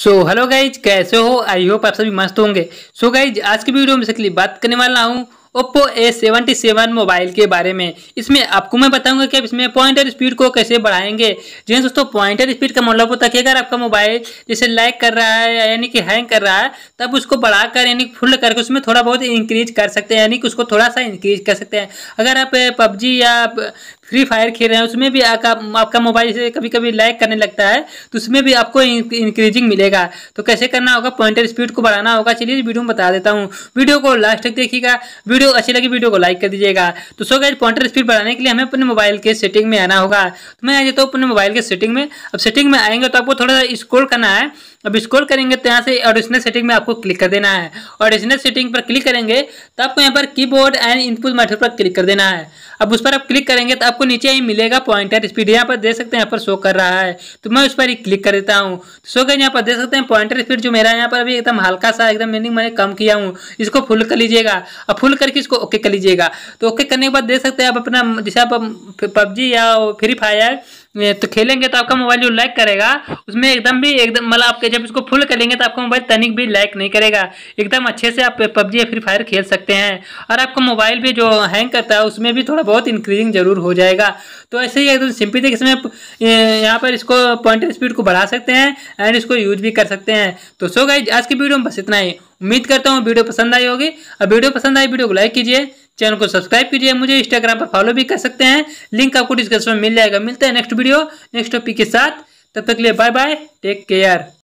so hello guys कैसे हो I hope आप सभी मस्त होंगे सो so गाइज आज की वीडियो में सकली बात करने वाला हूँ Oppo A seventy seven mobile के बारे में इसमें आपको मैं बताऊंगा कि आप इसमें पॉइंटर स्पीड को कैसे बढ़ाएंगे जी हाँ दोस्तों पॉइंटर स्पीड का मतलब होता है कि अगर आपका मोबाइल जैसे लाइक कर रहा है यानी कि हैंग कर रहा है तब उसको बढ़ाकर यानी फुल करके उसमें थोड़ा बहुत इंक्रीज कर सकते हैं यानी कि उसको थोड़ा सा इंक्रीज कर सकते हैं अगर आप पबजी या फ्री फायर खेल रहे हैं उसमें भी आका, आपका मोबाइल से कभी कभी लैग करने लगता है तो उसमें भी आपको इंक्रीजिंग मिलेगा तो कैसे करना होगा पॉइंटर स्पीड को बढ़ाना होगा चलिए वीडियो में बता देता हूँ वीडियो को लास्ट तक देखिएगा वीडियो अच्छी लगी वीडियो को लाइक कर दीजिएगा तो सो गए पॉइंटर स्पीड बढ़ाने के लिए हमें अपने मोबाइल के सेटिंग में आना होगा तो मैं आ जाता हूँ अपने मोबाइल के सेटिंग में अब सेटिंग में आएंगे तो आपको थोड़ा सा स्कोर करना है अब स्क्रॉल करेंगे तो यहाँ से ऑडिशनल सेटिंग में आपको क्लिक कर देना है ऑडिशनल सेटिंग पर क्लिक करेंगे तो आपको यहाँ पर कीबोर्ड एंड इनपुट मेथड पर क्लिक कर देना है अब उस पर आप क्लिक करेंगे तो आपको नीचे ही मिलेगा पॉइंटर स्पीड यहाँ पर देख सकते हैं यहाँ पर शो कर रहा है तो मैं उस पर ही क्लिक कर देता हूँ तो शो कर यहाँ पर देख सकते हैं पॉइंटर स्पीड जो मेरा यहाँ पर अभी एकदम हल्का सा एकदम मीनिंग मैंने कम किया हूँ इसको फुल कर लीजिएगा और फुल करके इसको ओके कर लीजिएगा तो ओके करने के बाद देख सकते हैं आप अपना जैसे आप पबजी या फ्री फायर तो खेलेंगे तो आपका मोबाइल जो लाइक करेगा उसमें एकदम भी एकदम मतलब आपके जब इसको फुल करेंगे तो आपका मोबाइल तनिक भी लाइक नहीं करेगा एकदम अच्छे से आप पबजी या फ्री फायर खेल सकते हैं और आपका मोबाइल भी जो हैंग करता है उसमें भी थोड़ा बहुत इंक्रीजिंग जरूर हो जाएगा तो ऐसे ही एकदम सिंपल तरीके से यहाँ पर इसको पॉइंट स्पीड को बढ़ा सकते हैं एंड इसको यूज भी कर सकते हैं तो सो गाइज आज की वीडियो में बस इतना ही उम्मीद करता हूँ वीडियो पसंद आई होगी और वीडियो पसंद आई वीडियो को लाइक कीजिए चैनल को सब्सक्राइब कीजिए मुझे इंस्टाग्राम पर फॉलो भी कर सकते हैं लिंक आपको डिस्क्रिप्शन में मिल जाएगा मिलता है नेक्स्ट वीडियो नेक्स्ट टॉपिक के साथ तब तक के लिए बाय बाय टेक केयर